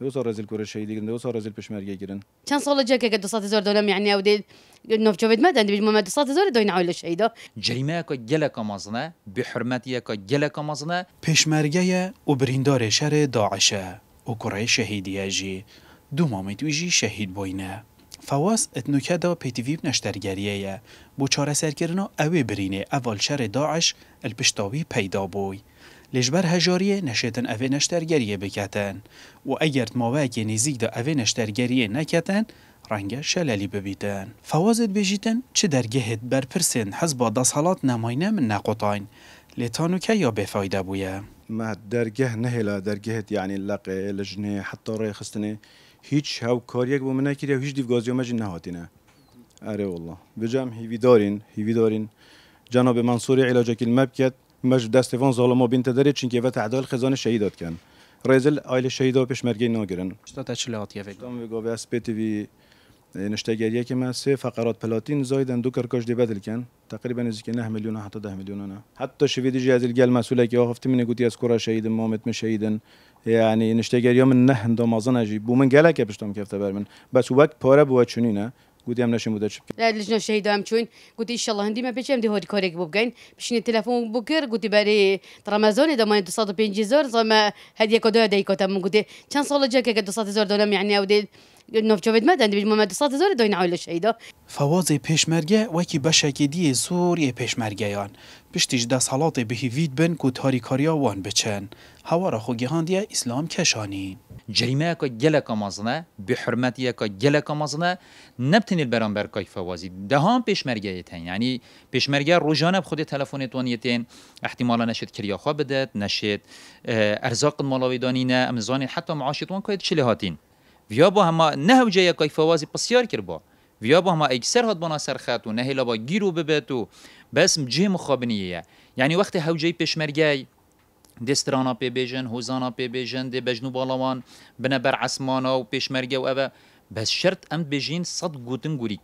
دو سال رزیل کره شهیدی گیرن دو سال رزیل پشمرگه گیرن چند سال جا که دوستات زور دولم یعنی او دی نوف جوید مدن دی ما دوستات زور دوین عائل شهیدا جریمه که گله به حرمتی که گله کمازنه پشمرگه او بریندار شر داعشه او کره شهیدیه جی دو مامت ویجی شهید بوینه فواز اتنوکه دا پیتیویب نشترگریه یه بو چاره سرکرنا اوی برینه اول شر داعش الپشتاوی پیدا بوی لجبر هجاریه نشدن اوه نشترگریه بکتن و اگر ئەگەر ماواەکی دا اوه نشترگریه نکتن رنگ شلالی ببیتن فەوازت چه چ دەرگەهت برپرسن با یعنی بۆ حالات نماینه من لیتانو که یا بفایده بویا؟ ما نهلا درگهت هد یعنی لقه لجنه حتی رای خستنه هیچ کاریک بو بۆ منەکیری هیچ دیفگازیۆمەجی نهاتینە اره والله بجام هیوی دارین هیوی دارین جناب منصوری علاجه کلمه مش دست وان ظالما بین تدری که و تعدال شهید شهیدات کن رایزل آیل شهیدا مرگی ناگرن تا تشلیات یفک دام وگا به اس پی وی که من سه فقرات پلاتین زایدن دو کرکاش دی بدل کن تقریبا از که نه میلیون حتی ده میلیون نه حتی شویدی از الگل مسئوله که هفته می گوتی از کره شهید مامت می شهیدن یعنی نشتگریا من نه دامازن اجی بو من گله که پشتم کفته بر من بس وقت پاره بو چونی گوتیان نشیم بوده چی بکنیم لجنه شهیدا هم چون گوتی ان شاء الله هندی ما بچم دی هوری کاری بو بگین بشین تلفن بکر گوتی برای رمضان ده ما 250 زار زما هدیه کدو هدیه کتم گوتی چند سال جا که 200 هزار دلار یعنی او نوف جوید ما دند بجمع هزار داین عائله شهیدا فواز پیشمرگه وکی بشکی دی سوری پیشمرگیان پشتیج ده سالات بهی وید بن کو تاریکاریا وان بچن هوا را خو گهاندیه اسلام کشانی جریمه که گله کامازنه به حرمتی که گله کامازنه نبتنی برانبر کای فوازی دهان پیشمرگه تین یعنی پیشمرگه روزانه خود تلفن توانیتین احتمالا نشد کریا بدهد نشید نشد ارزاق ملاویدانی دانینه امزانی حتی معاشتون که چله هاتین ویا با هم نه جای کای فوازی بسیار کرد با ویا با همه اکثر هات بنا سر خط و نه هلا با گیرو ببت و بس جه مخابنیه یعنی وقتی هوجه پیشمرگه دسترانا پی بیجن هوزانا پی بیجن دی بجنو و بنا بر عصمانا و پێشمەرگە و او بس شرت ام صد صد گوتن گوری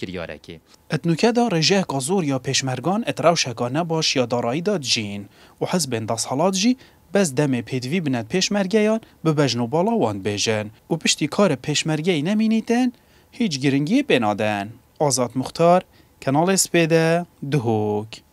اتنوکه دا رجه زۆر یا اتراو ئەتراوشەکانە باش یا دارایی داد جین و حسب انداز حالات جی بس دم پیدوی بند پیشمرگه بە به و بالاوان بیجن و پشتی کار کارە نمی نمینیتن هیچ گرنگی بنادن آزاد مختار کانال اسپیده دهوک